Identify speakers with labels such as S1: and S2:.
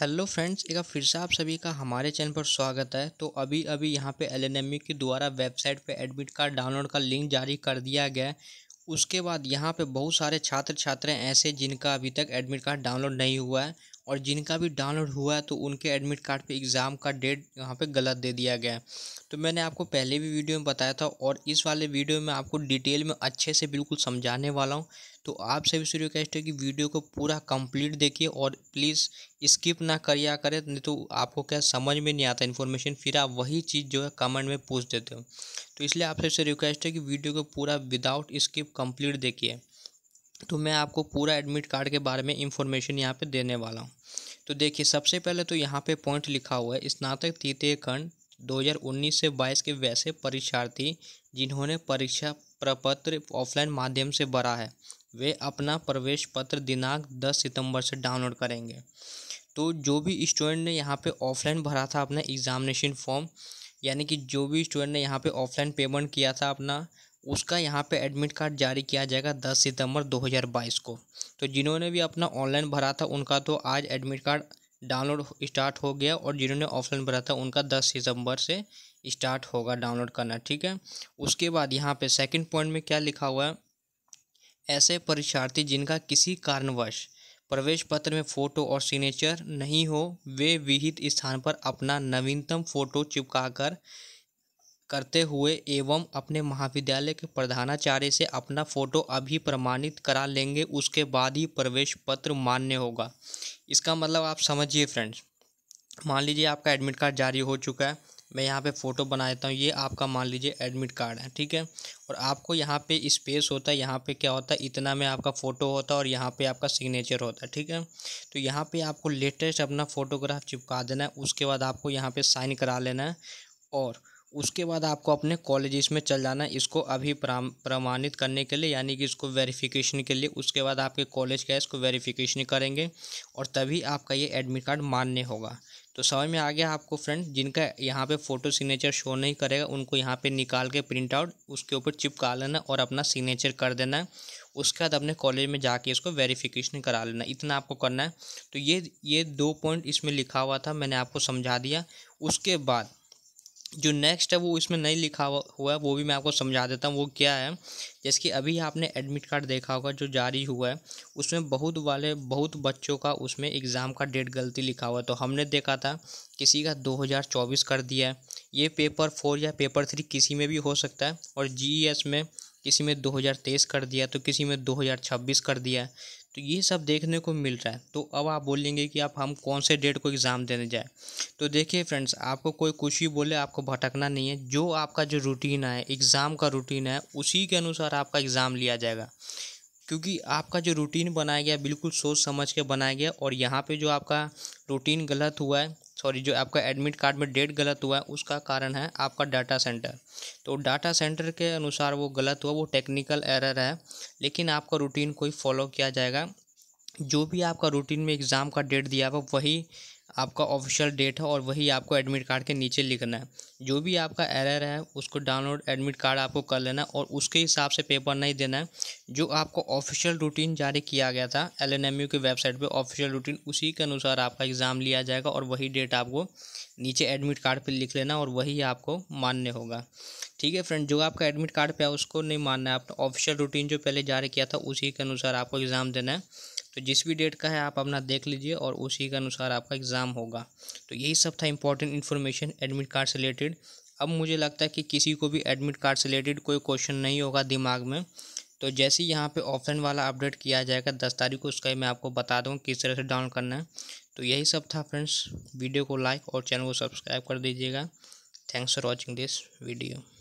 S1: hello friends एक फिर से आप सभी का हमारे चैनल पर स्वागत है तो अभी अभी यहाँ पे एल e के द्वारा वेबसाइट पे एडमिट कार्ड डाउनलोड का लिंक जारी कर दिया गया है उसके बाद यहाँ पे बहुत सारे छात्र छात्राएं ऐसे जिनका अभी तक एडमिट कार्ड डाउनलोड नहीं हुआ है और जिनका भी डाउनलोड हुआ है तो उनके एडमिट कार्ड पर एग्ज़ाम का डेट यहाँ पर गलत दे दिया गया है तो मैंने आपको पहले भी वीडियो में बताया था और इस वाले वीडियो में आपको डिटेल में अच्छे से बिल्कुल समझाने वाला हूँ तो आप सभी सूर्य रिक्वेस्ट है कि वीडियो को पूरा कंप्लीट देखिए और प्लीज़ स्किप ना करिया करें नहीं तो आपको क्या समझ में नहीं आता इन्फॉर्मेशन फिर आप वही चीज़ जो है कमेंट में पूछ देते हो तो इसलिए आप सबसे रिक्वेस्ट है कि वीडियो को पूरा विदाउट स्किप कंप्लीट देखिए तो मैं आपको पूरा एडमिट कार्ड के बारे में इंफॉर्मेशन यहाँ पे देने वाला हूँ तो देखिए सबसे पहले तो यहाँ पे पॉइंट लिखा हुआ है स्नातक तृतीय खंड दो से बाईस के वैसे परीक्षार्थी जिन्होंने परीक्षा प्रपत्र ऑफलाइन माध्यम से भरा है वे अपना प्रवेश पत्र दिनांक 10 सितंबर से डाउनलोड करेंगे तो जो भी स्टूडेंट ने यहाँ पे ऑफलाइन भरा था अपना एग्ज़ामिनेशन फॉर्म यानी कि जो भी स्टूडेंट ने यहाँ पे ऑफलाइन पेमेंट किया था अपना उसका यहाँ पे एडमिट कार्ड जारी किया जाएगा 10 सितंबर 2022 को तो जिन्होंने भी अपना ऑनलाइन भरा था उनका तो आज एडमिट कार्ड डाउनलोड स्टार्ट हो गया और जिन्होंने ऑफलाइन भरा था उनका 10 सितंबर से स्टार्ट होगा डाउनलोड करना ठीक है उसके बाद यहाँ पर सेकेंड पॉइंट में क्या लिखा हुआ है ऐसे परीक्षार्थी जिनका किसी कारणवश प्रवेश पत्र में फ़ोटो और सिग्नेचर नहीं हो वे विहित स्थान पर अपना नवीनतम फ़ोटो चिपकाकर करते हुए एवं अपने महाविद्यालय के प्रधानाचार्य से अपना फ़ोटो अभी प्रमाणित करा लेंगे उसके बाद ही प्रवेश पत्र मान्य होगा इसका मतलब आप समझिए फ्रेंड्स मान लीजिए आपका एडमिट कार्ड जारी हो चुका है मैं यहाँ पे फ़ोटो बना देता हूँ ये आपका मान लीजिए एडमिट कार्ड है ठीक है और आपको यहाँ पे स्पेस होता है यहाँ पे क्या होता है इतना में आपका फ़ोटो होता है और यहाँ पे आपका सिग्नेचर होता है ठीक है तो यहाँ पे आपको लेटेस्ट अपना फ़ोटोग्राफ चिपका देना है उसके बाद आपको यहाँ पे साइन करा लेना है और उसके बाद आपको अपने कॉलेज में चल जाना है इसको अभी प्रमाणित करने के लिए यानी कि इसको वेरिफिकेशन के लिए उसके बाद आपके कॉलेज का इसको वेरिफिकेशन करेंगे और तभी आपका ये एडमिट कार्ड मान्य होगा तो समझ में आ गया आपको फ्रेंड जिनका यहाँ पे फ़ोटो सिग्नेचर शो नहीं करेगा उनको यहाँ पे निकाल के प्रिंट आउट उसके ऊपर चिपका लेना और अपना सिग्नेचर कर देना है उसके बाद अपने कॉलेज में जाके इसको वेरिफिकेशन करा लेना इतना आपको करना है तो ये ये दो पॉइंट इसमें लिखा हुआ था मैंने आपको समझा दिया उसके बाद जो नेक्स्ट है वो इसमें नहीं लिखा हुआ है वो भी मैं आपको समझा देता हूँ वो क्या है जैसे कि अभी आपने एडमिट कार्ड देखा होगा जो जारी हुआ है उसमें बहुत वाले बहुत बच्चों का उसमें एग्ज़ाम का डेट गलती लिखा हुआ है तो हमने देखा था किसी का 2024 कर दिया है ये पेपर फोर या पेपर थ्री किसी में भी हो सकता है और जी e में किसी में दो कर दिया तो किसी में दो कर दिया तो ये सब देखने को मिल रहा है तो अब आप बोलेंगे कि आप हम कौन से डेट को एग्ज़ाम देने जाए तो देखिए फ्रेंड्स आपको कोई कुछ भी बोले आपको भटकना नहीं है जो आपका जो रूटीन है एग्ज़ाम का रूटीन है उसी के अनुसार आपका एग्ज़ाम लिया जाएगा क्योंकि आपका जो रूटीन बनाया गया बिल्कुल सोच समझ के बनाया गया और यहाँ पे जो आपका रूटीन गलत हुआ है सॉरी जो आपका एडमिट कार्ड में डेट गलत हुआ है उसका कारण है आपका डाटा सेंटर तो डाटा सेंटर के अनुसार वो गलत हुआ वो टेक्निकल एरर है लेकिन आपका रूटीन कोई फॉलो किया जाएगा जो भी आपका रूटीन में एग्ज़ाम का डेट दिया हुआ वही आपका ऑफिशियल डेट है और वही आपको एडमिट कार्ड के नीचे लिखना है जो भी आपका एरर है उसको डाउनलोड एडमिट कार्ड आपको कर लेना है और उसके हिसाब से पेपर नहीं देना है जो आपको ऑफिशियल रूटीन जारी किया गया था एल की वेबसाइट पे ऑफिशियल रूटीन उसी के अनुसार आपका एग्ज़ाम लिया जाएगा और वही डेट आपको नीचे एडमिट कार्ड पर लिख लेना और वही आपको मान्य होगा ठीक है फ्रेंड जो आपका एडमिट कार्ड पर है उसको नहीं मानना है आपने ऑफिशियल रूटीन जो पहले जारी किया था उसी के अनुसार आपको एग्ज़ाम देना है तो जिस भी डेट का है आप अपना देख लीजिए और उसी के अनुसार आपका एग्ज़ाम होगा तो यही सब था इंपॉर्टेंट इन्फॉर्मेशन एडमिट कार्ड से रिलेटेड अब मुझे लगता है कि किसी को भी एडमिट कार्ड से रिलेटेड कोई क्वेश्चन नहीं होगा दिमाग में तो जैसे ही यहाँ पर ऑफलाइन वाला अपडेट किया जाएगा दस तारीख को उसका मैं आपको बता दूँ किस तरह से डाउनलोड करना है तो यही सब था फ्रेंड्स वीडियो को लाइक और चैनल को सब्सक्राइब कर दीजिएगा thanks for watching this video